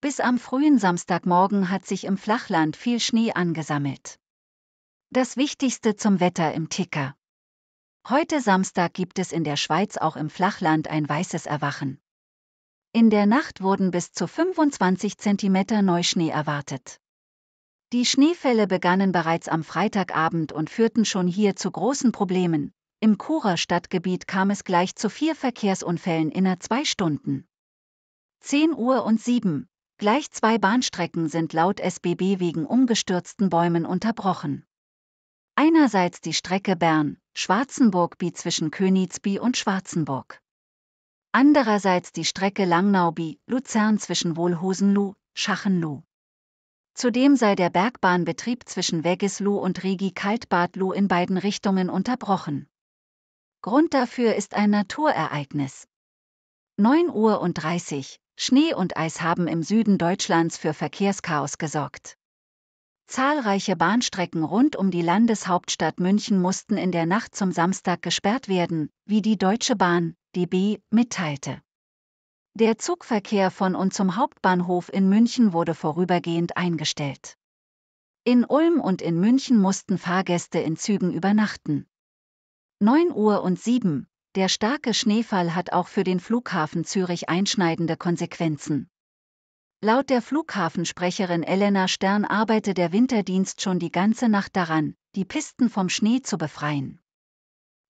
Bis am frühen Samstagmorgen hat sich im Flachland viel Schnee angesammelt. Das Wichtigste zum Wetter im Ticker. Heute Samstag gibt es in der Schweiz auch im Flachland ein weißes Erwachen. In der Nacht wurden bis zu 25 cm Neuschnee erwartet. Die Schneefälle begannen bereits am Freitagabend und führten schon hier zu großen Problemen. Im Churer Stadtgebiet kam es gleich zu vier Verkehrsunfällen inner zwei Stunden. 10 Uhr und 7, Gleich zwei Bahnstrecken sind laut SBB wegen umgestürzten Bäumen unterbrochen. Einerseits die Strecke Bern-Schwarzenburg-Bi zwischen Königsbi und Schwarzenburg. Andererseits die Strecke Langnau-Bi-Luzern zwischen Wohlhosenloh, Schachenloh. Zudem sei der Bergbahnbetrieb zwischen Wegisloh und Rigi-Kaltbadloh in beiden Richtungen unterbrochen. Grund dafür ist ein Naturereignis. 9.30 Uhr Schnee und Eis haben im Süden Deutschlands für Verkehrschaos gesorgt. Zahlreiche Bahnstrecken rund um die Landeshauptstadt München mussten in der Nacht zum Samstag gesperrt werden, wie die Deutsche Bahn, DB, mitteilte. Der Zugverkehr von und zum Hauptbahnhof in München wurde vorübergehend eingestellt. In Ulm und in München mussten Fahrgäste in Zügen übernachten. 9 Uhr und 7, der starke Schneefall hat auch für den Flughafen Zürich einschneidende Konsequenzen. Laut der Flughafensprecherin Elena Stern arbeite der Winterdienst schon die ganze Nacht daran, die Pisten vom Schnee zu befreien.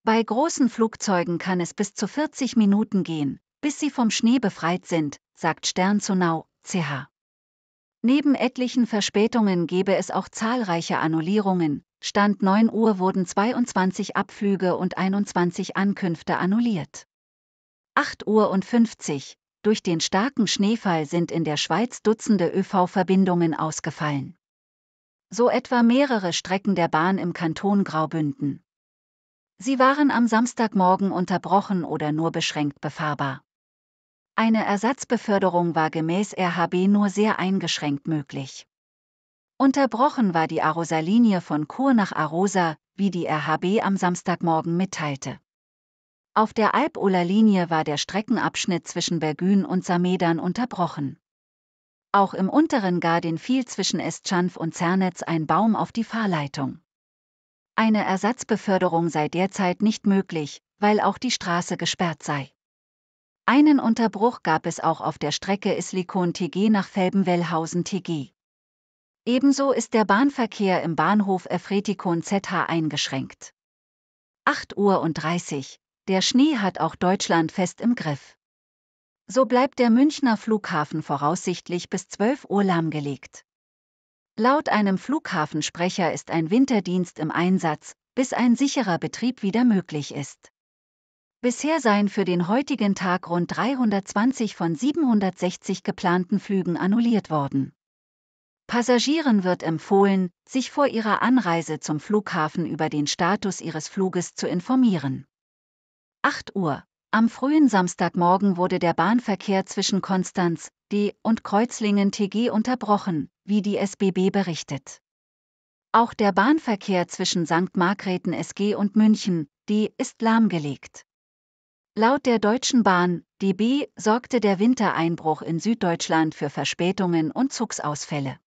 Bei großen Flugzeugen kann es bis zu 40 Minuten gehen, bis sie vom Schnee befreit sind, sagt Stern zu Nau, CH. Neben etlichen Verspätungen gebe es auch zahlreiche Annullierungen, Stand 9 Uhr wurden 22 Abflüge und 21 Ankünfte annulliert. 8 Uhr und 50, durch den starken Schneefall sind in der Schweiz Dutzende ÖV-Verbindungen ausgefallen. So etwa mehrere Strecken der Bahn im Kanton Graubünden. Sie waren am Samstagmorgen unterbrochen oder nur beschränkt befahrbar. Eine Ersatzbeförderung war gemäß RHB nur sehr eingeschränkt möglich. Unterbrochen war die Arosa-Linie von Chur nach Arosa, wie die RHB am Samstagmorgen mitteilte. Auf der Alp-Uller-Linie war der Streckenabschnitt zwischen Bergün und Samedan unterbrochen. Auch im unteren Gardin fiel zwischen Estschanf und Zernetz ein Baum auf die Fahrleitung. Eine Ersatzbeförderung sei derzeit nicht möglich, weil auch die Straße gesperrt sei. Einen Unterbruch gab es auch auf der Strecke Islikon-TG nach Felbenwellhausen-TG. Ebenso ist der Bahnverkehr im Bahnhof Efretikon ZH eingeschränkt. 8.30 Uhr, der Schnee hat auch Deutschland fest im Griff. So bleibt der Münchner Flughafen voraussichtlich bis 12 Uhr lahmgelegt. Laut einem Flughafensprecher ist ein Winterdienst im Einsatz, bis ein sicherer Betrieb wieder möglich ist. Bisher seien für den heutigen Tag rund 320 von 760 geplanten Flügen annulliert worden. Passagieren wird empfohlen, sich vor ihrer Anreise zum Flughafen über den Status ihres Fluges zu informieren. 8 Uhr. Am frühen Samstagmorgen wurde der Bahnverkehr zwischen Konstanz, D und Kreuzlingen TG unterbrochen, wie die SBB berichtet. Auch der Bahnverkehr zwischen St. Margrethen SG und München, D, ist lahmgelegt. Laut der Deutschen Bahn, DB, sorgte der Wintereinbruch in Süddeutschland für Verspätungen und Zugsausfälle.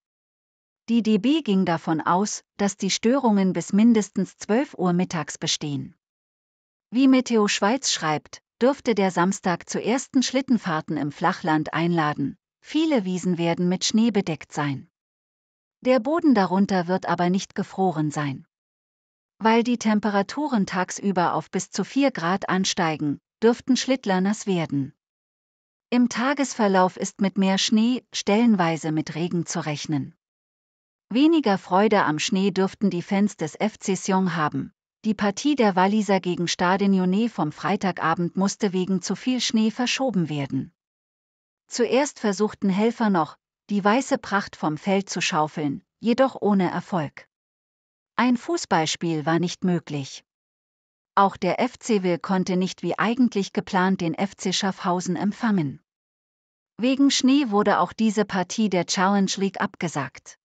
Die DB ging davon aus, dass die Störungen bis mindestens 12 Uhr mittags bestehen. Wie Meteo Schweiz schreibt, dürfte der Samstag zu ersten Schlittenfahrten im Flachland einladen. Viele Wiesen werden mit Schnee bedeckt sein. Der Boden darunter wird aber nicht gefroren sein. Weil die Temperaturen tagsüber auf bis zu 4 Grad ansteigen, dürften Schlittler nass werden. Im Tagesverlauf ist mit mehr Schnee, stellenweise mit Regen zu rechnen. Weniger Freude am Schnee dürften die Fans des FC Sion haben. Die Partie der Walliser gegen Stade Lyonnais vom Freitagabend musste wegen zu viel Schnee verschoben werden. Zuerst versuchten Helfer noch, die weiße Pracht vom Feld zu schaufeln, jedoch ohne Erfolg. Ein Fußballspiel war nicht möglich. Auch der FC Will konnte nicht wie eigentlich geplant den FC Schaffhausen empfangen. Wegen Schnee wurde auch diese Partie der Challenge League abgesagt.